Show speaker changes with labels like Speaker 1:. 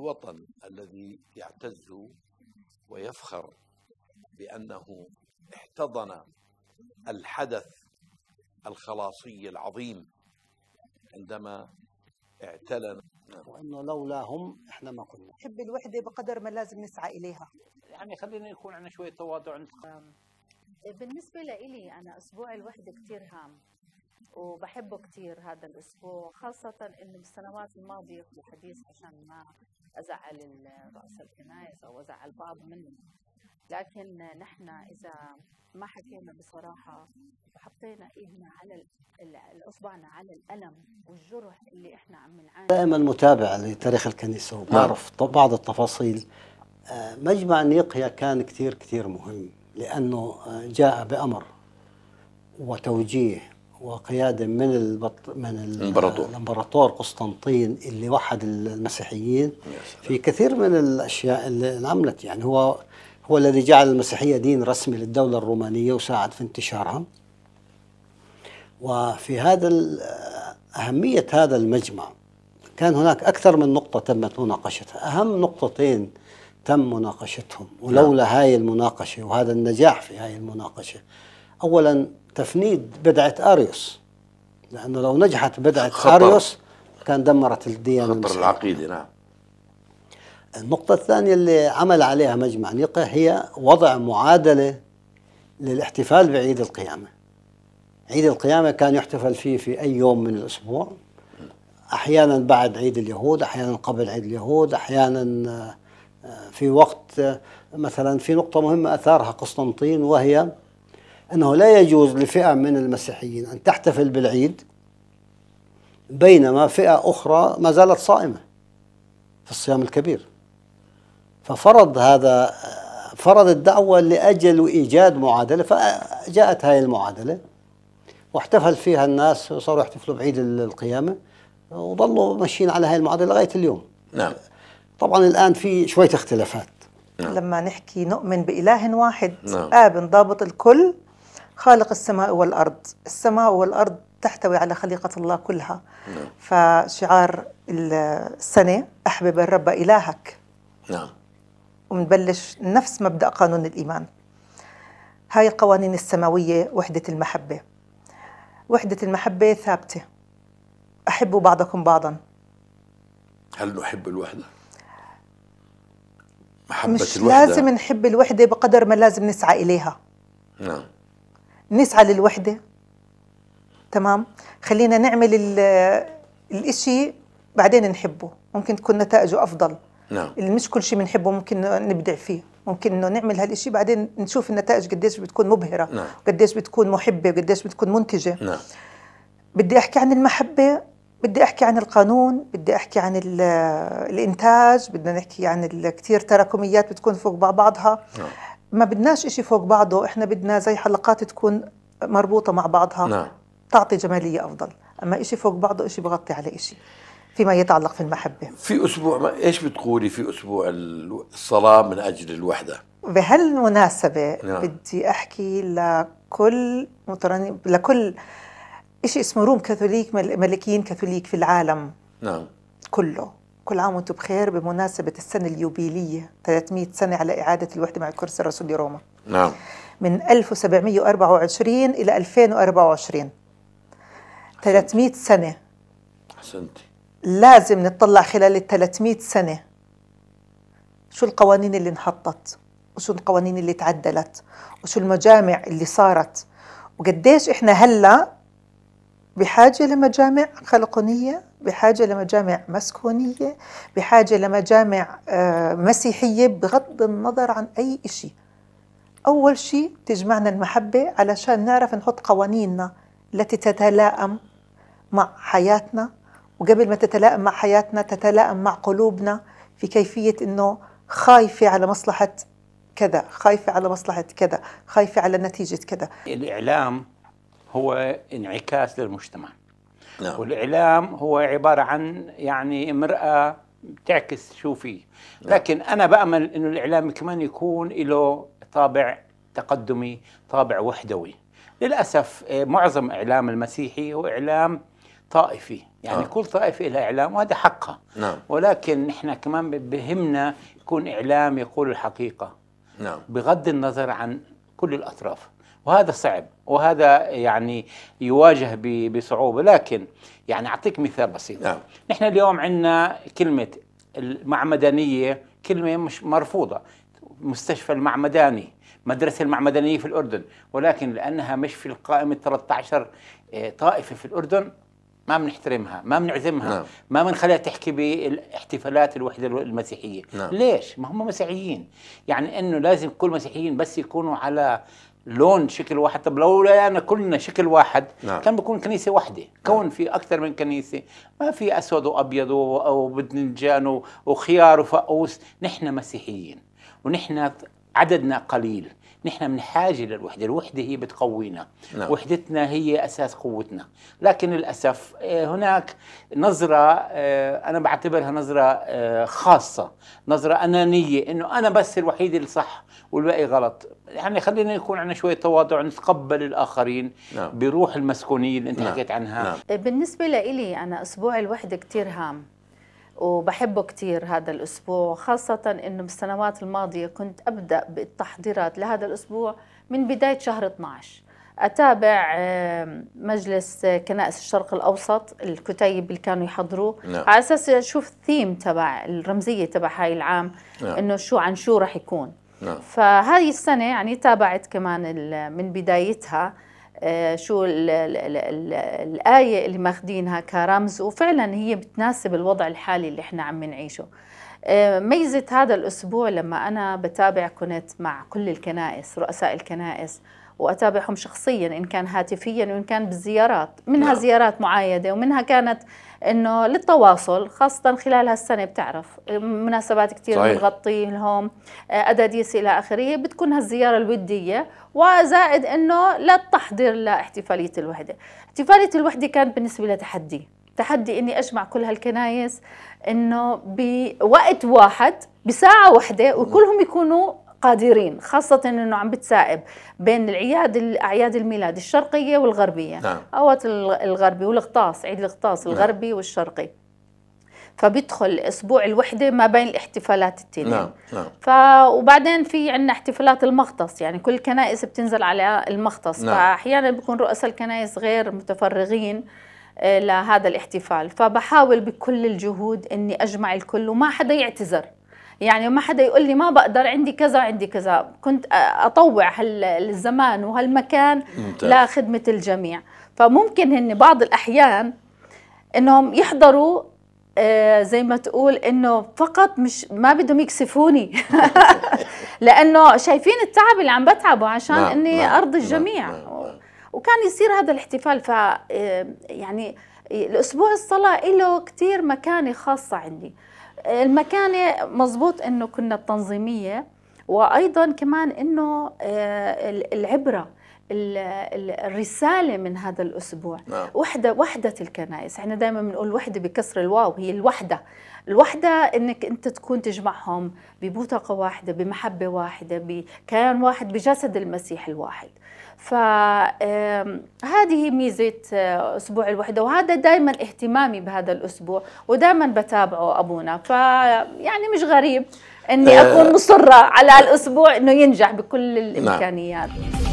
Speaker 1: الوطن الذي يعتز ويفخر بانه احتضن الحدث
Speaker 2: الخلاصي
Speaker 1: العظيم عندما اعتلنا
Speaker 2: وانه لولاهم احنا ما كنا
Speaker 3: نحب الوحده بقدر ما لازم نسعى اليها
Speaker 1: يعني خلينا يكون عندنا شويه تواضع
Speaker 4: بالنسبه لإلي انا اسبوع الوحده كثير هام وبحبه كثير هذا الاسبوع خاصه انه بالسنوات الماضيه في الحديث عشان ما ازعل راس الكنائس او ازعل بعض منهم لكن نحن اذا ما حكينا بصراحه وحطينا ايدنا على
Speaker 2: اصبعنا على الالم والجرح اللي احنا عم نعاني دائما متابع لتاريخ الكنيسه وبعرف نعم. بعض التفاصيل آه، مجمع نيقيا كان كثير كثير مهم لانه آه، جاء بامر وتوجيه وقياده من البط... من الامبراطور الامبراطور قسطنطين اللي وحد المسيحيين في كثير من الاشياء اللي انعملت يعني هو هو الذي جعل المسيحيه دين رسمي للدوله الرومانيه وساعد في انتشارها وفي هذا اهميه هذا المجمع كان هناك اكثر من نقطه تمت مناقشتها اهم نقطتين تم مناقشتهم نعم. ولولا هاي المناقشه وهذا النجاح في هاي المناقشه أولا تفنيد بدعة أريوس لأنه لو نجحت بدعة خطر. أريوس كان دمرت الديانة خطر العقيدة نعم النقطة الثانية اللي عمل عليها مجمع نيقة هي وضع معادلة للاحتفال بعيد القيامة عيد القيامة كان يحتفل فيه في أي يوم من الأسبوع أحيانا بعد عيد اليهود أحيانا قبل عيد اليهود أحيانا آه، في وقت آه، مثلا في نقطة مهمة أثارها قسطنطين وهي أنه لا يجوز لفئة من المسيحيين أن تحتفل بالعيد بينما فئة أخرى ما زالت صائمة في الصيام الكبير ففرض هذا فرض الدعوة لأجل إيجاد معادلة فجاءت هاي المعادلة واحتفل فيها الناس وصاروا يحتفلوا بعيد القيامة وظلوا ماشيين على هاي المعادلة لغاية اليوم نعم طبعا الآن في شوية اختلافات
Speaker 3: نعم. لما نحكي نؤمن بإله واحد نعم. آب آه، ضابط الكل خالق السماء والأرض السماء والأرض تحتوي على خليقة الله كلها نعم. فشعار السنة أحبب الرب إلهك نعم ومنبلش نفس مبدأ قانون الإيمان هاي القوانين السماوية وحدة المحبة وحدة المحبة ثابتة أحبوا بعضكم بعضا
Speaker 2: هل
Speaker 1: نحب الوحدة؟ محبة مش الوحدة. لازم
Speaker 3: نحب الوحدة بقدر ما لازم نسعى إليها نعم نسعى للوحدة تمام خلينا نعمل الإشي بعدين نحبه ممكن تكون نتائجه أفضل نعم مش كل شيء بنحبه ممكن نبدع فيه ممكن انه نعمل هالشيء بعدين نشوف النتائج قديش بتكون مبهره نعم. قديش بتكون محبه قديش بتكون منتجه نعم. بدي احكي عن المحبه بدي احكي عن القانون بدي احكي عن الانتاج بدنا نحكي عن كثير تراكميات بتكون فوق بعضها نعم. ما بدناش إشي فوق بعضه إحنا بدنا زي حلقات تكون مربوطة مع بعضها نعم. تعطي جمالية أفضل أما إشي فوق بعضه إشي بغطي على إشي فيما يتعلق في المحبة في
Speaker 1: أسبوع ما إيش بتقولي في أسبوع الصلاة من أجل الوحدة
Speaker 3: بهالمناسبة نعم. بدي أحكي لكل مترنم لكل شيء اسمه روم كاثوليك ملكيين كاثوليك في العالم نعم كله كل عام وانتم بخير بمناسبة السنة اليوبيلية 300 سنة على إعادة الوحدة مع الكرسي الرسولي روما نعم من 1724 إلى 2024 300 سنة أحسنتي لازم نطلع خلال ال 300 سنة شو القوانين اللي انحطت وشو القوانين اللي تعدلت وشو المجامع اللي صارت وقديش احنا هلا بحاجة لمجامع خلقونية بحاجة لمجامع مسكونية بحاجة لمجامع آه، مسيحية بغض النظر عن أي شيء أول شيء تجمعنا المحبة علشان نعرف نحط قوانيننا التي تتلائم مع حياتنا وقبل ما تتلائم مع حياتنا تتلائم مع قلوبنا في كيفية أنه خايفة على مصلحة كذا خايفة على مصلحة كذا خايفة على نتيجة كذا
Speaker 1: الإعلام هو انعكاس للمجتمع نعم. والإعلام هو عبارة عن يعني مرأة تعكس شو فيه نعم. لكن أنا بأمل أنه الإعلام كمان يكون له طابع تقدمي طابع وحدوي للأسف آه، معظم إعلام المسيحي هو إعلام طائفي يعني آه. كل طائفة لها إعلام وهذا حقها نعم. ولكن نحن كمان بهمنا يكون إعلام يقول الحقيقة نعم. بغض النظر عن كل الأطراف وهذا صعب وهذا يعني يواجه بصعوبة لكن يعني أعطيك مثال بسيط نعم. نحن اليوم عندنا كلمة المعمدانية كلمة مش مرفوضة مستشفى المعمداني مدرسة المعمدانية في الأردن ولكن لأنها مش في القائمة 13 آه، طائفة في الأردن ما بنحترمها ما بنعزمها نعم. ما بنخليها تحكي بالاحتفالات الوحدة المسيحية نعم. ليش؟ ما هم مسيحيين يعني أنه لازم كل مسيحيين بس يكونوا على لون شكل واحد طب لو لقينا كلنا شكل واحد نعم. كان بكون كنيسه واحده نعم. كون نعم. في اكثر من كنيسه ما في اسود وابيض وبدنجان وخيار وفقوس نحن مسيحيين ونحن عددنا قليل نحن من حاجة للوحدة الوحدة هي بتقوينا نعم. وحدتنا هي أساس قوتنا لكن للأسف آه، هناك نظرة آه، أنا بعتبرها نظرة آه، خاصة نظرة أنانية أنه أنا بس الوحيد اللي صح والباقي غلط يعني خلينا يكون عندنا شوية تواضع نتقبل الآخرين نعم. بروح المسكونية اللي أنت نعم. حكيت عنها
Speaker 4: نعم. بالنسبة لإلي أنا أسبوع الوحدة كتير هام وبحبه كثير هذا الأسبوع خاصة أنه بالسنوات الماضية كنت أبدأ بالتحضيرات لهذا الأسبوع من بداية شهر 12 أتابع مجلس كنائس الشرق الأوسط الكتيب اللي كانوا يحضروه نعم. على أساس أشوف الثيم تبع الرمزية تبع هاي العام نعم. أنه شو عن شو رح يكون نعم. فهاي السنة يعني تابعت كمان من بدايتها آه، شو الآية اللي ماخدينها كرمز وفعلا هي بتناسب الوضع الحالي اللي احنا عم نعيشه آه، ميزة هذا الأسبوع لما أنا بتابع كنت مع كل الكنائس رؤساء الكنائس وأتابعهم شخصيا إن كان هاتفيا وإن كان بالزيارات منها نعم. زيارات معايدة ومنها كانت إنه للتواصل خاصة خلال هالسنة بتعرف مناسبات كثير بنغطي لهم آه، أداديس إلى آخره بتكون هالزيارة الودية وزائد إنه للتحضير لاحتفالية الوحدة احتفالية الوحدة كانت بالنسبة لتحدي تحدي تحدي اني اجمع كل هالكنايس انه بوقت واحد بساعه واحده وكلهم يكونوا قادرين خاصة أنه عم بتسائب بين العياد أعياد الميلاد الشرقية والغربية نعم. أوت الغربي والغطاس عيد الغطاس نعم. الغربي والشرقي فبيدخل اسبوع الوحده ما بين الاحتفالات التنين نعم نعم ف وبعدين في عندنا احتفالات المغطس يعني كل الكنائس بتنزل على المغطس نعم. فاحيانا بيكون رؤساء الكنائس غير متفرغين آه، لهذا الاحتفال فبحاول بكل الجهود اني اجمع الكل وما حدا يعتذر يعني ما حدا يقول لي ما بقدر عندي كذا عندي كذا كنت اطوع هالزمان وهالمكان ممتاز. لخدمه الجميع فممكن هن بعض الاحيان انهم يحضروا آه، زي ما تقول انه فقط مش ما بدهم يكسفوني لانه شايفين التعب اللي عم بتعبه عشان لا نعم، اني لا نعم، ارضي نعم، الجميع لا لا وكان يصير هذا الاحتفال ف آه، يعني الاسبوع الصلاه له كثير مكانه خاصه عندي المكانة مزبوط انه كنا التنظيمية وايضا كمان انه آه، العبرة الرسالة من هذا الأسبوع نعم. وحدة وحدة الكنائس احنا دائما بنقول وحدة بكسر الواو هي الوحدة الوحدة انك انت تكون تجمعهم ببطاقة واحدة بمحبة واحدة بكيان واحد بجسد المسيح الواحد فهذه ميزة آه، أسبوع الوحدة وهذا دائما اهتمامي بهذا الأسبوع ودائما بتابعه أبونا فيعني مش غريب أني آه. أكون مصرة على الأسبوع أنه ينجح بكل نعم. الإمكانيات نعم.